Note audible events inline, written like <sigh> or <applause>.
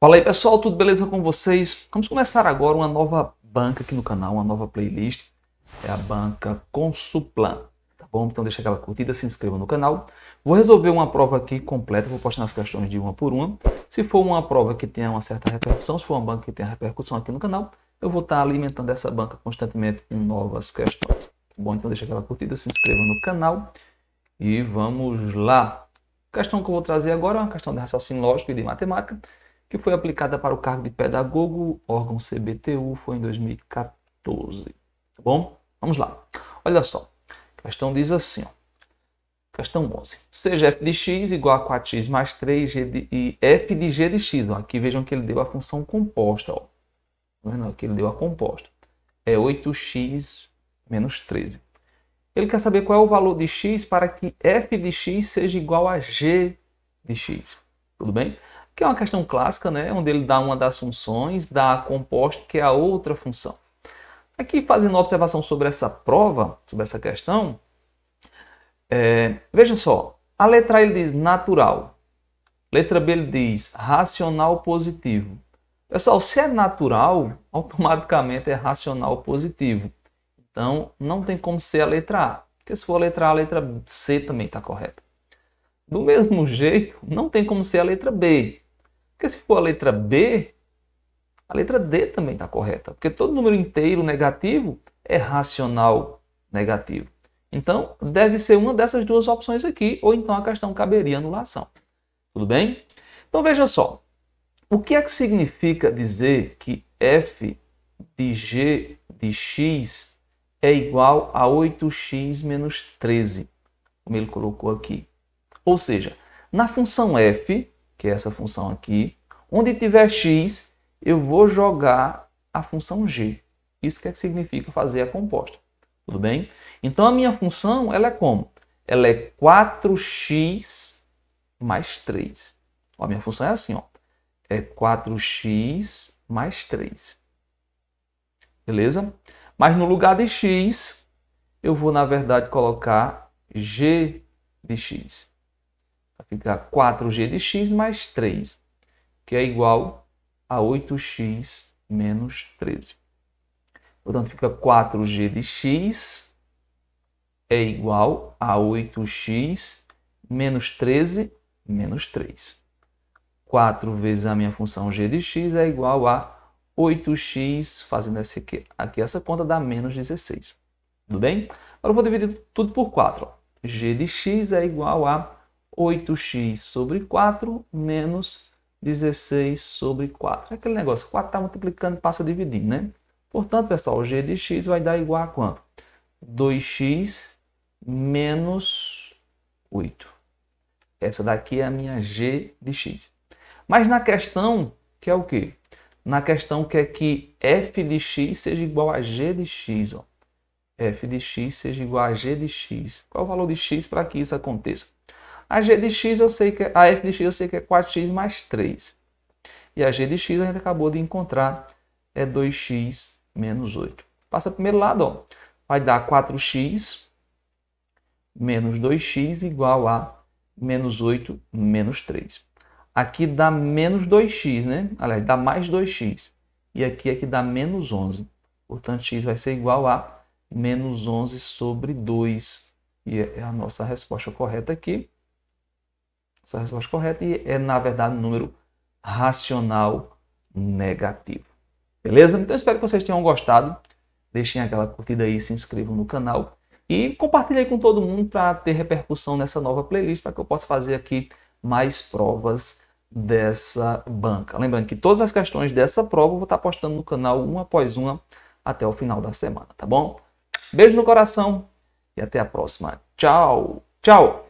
Fala aí pessoal, tudo beleza com vocês? Vamos começar agora uma nova banca aqui no canal, uma nova playlist. É a banca Consuplan, tá bom? Então deixa aquela curtida, se inscreva no canal. Vou resolver uma prova aqui completa, vou postar as questões de uma por uma. Se for uma prova que tenha uma certa repercussão, se for uma banca que tenha repercussão aqui no canal, eu vou estar alimentando essa banca constantemente com novas questões. Tá bom? Então deixa aquela curtida, se inscreva no canal e vamos lá. A questão que eu vou trazer agora é uma questão de raciocínio lógico e de matemática que foi aplicada para o cargo de pedagogo, órgão CBTU, foi em 2014. Tá bom? Vamos lá. Olha só. A questão diz assim, ó. Questão 11. Seja f de x igual a 4x mais 3 g de, e f de g de x. Ó, aqui vejam que ele deu a função composta. Ó. Tá Não, aqui ele deu a composta. É 8x menos 13. Ele quer saber qual é o valor de x para que f de x seja igual a g de x. Tudo bem? que é uma questão clássica, né? onde ele dá uma das funções, dá a composta, que é a outra função. Aqui, fazendo uma observação sobre essa prova, sobre essa questão, é, veja só, a letra A ele diz natural, letra B ele diz racional positivo. Pessoal, se é natural, <laughs> automaticamente é racional positivo. Então, não tem como ser a letra A, porque se for a letra A, a letra C também está correta. Do mesmo <laughs> jeito, não tem como ser a letra B, porque se for a letra B, a letra D também está correta, porque todo número inteiro negativo é racional negativo. Então, deve ser uma dessas duas opções aqui, ou então a questão caberia anulação. Tudo bem? Então, veja só. O que é que significa dizer que f de g de x é igual a 8x menos 13? Como ele colocou aqui. Ou seja, na função f, que é essa função aqui. Onde tiver x, eu vou jogar a função g. Isso que é significa fazer a composta. Tudo bem? Então, a minha função ela é como? Ela é 4x mais 3. Ó, a minha função é assim, ó. É 4x mais 3. Beleza? Mas no lugar de x, eu vou, na verdade, colocar g de x. Fica 4g de x mais 3, que é igual a 8x menos 13. Portanto, fica 4g de x é igual a 8x menos 13 menos 3. 4 vezes a minha função g de x é igual a 8x, fazendo essa aqui, aqui essa conta, dá menos 16. Tudo bem? Agora eu vou dividir tudo por 4. Ó. g de x é igual a 8x sobre 4 menos 16 sobre 4. É aquele negócio, 4 está multiplicando, passa dividindo, né? Portanto, pessoal, g de x vai dar igual a quanto? 2x menos 8. Essa daqui é a minha g de x. Mas na questão, que é o quê? Na questão quer é que f de x seja igual a g de x. Ó. f de x seja igual a g de x. Qual é o valor de x para que isso aconteça? A g de x eu sei que é, a f de x eu sei que é 4x mais 3. E a g de x a gente acabou de encontrar é 2x menos 8. Passa primeiro lado, ó. vai dar 4x menos 2x igual a menos 8 menos 3. Aqui dá menos 2x, né? Aliás, dá mais 2x. E aqui é que dá menos 11. Portanto, x vai ser igual a menos 11 sobre 2. E é a nossa resposta correta aqui essa resposta correta e é, na verdade, um número racional negativo. Beleza? Então, espero que vocês tenham gostado. Deixem aquela curtida aí, se inscrevam no canal e compartilhem com todo mundo para ter repercussão nessa nova playlist, para que eu possa fazer aqui mais provas dessa banca. Lembrando que todas as questões dessa prova eu vou estar postando no canal uma após uma até o final da semana, tá bom? Beijo no coração e até a próxima. Tchau! Tchau!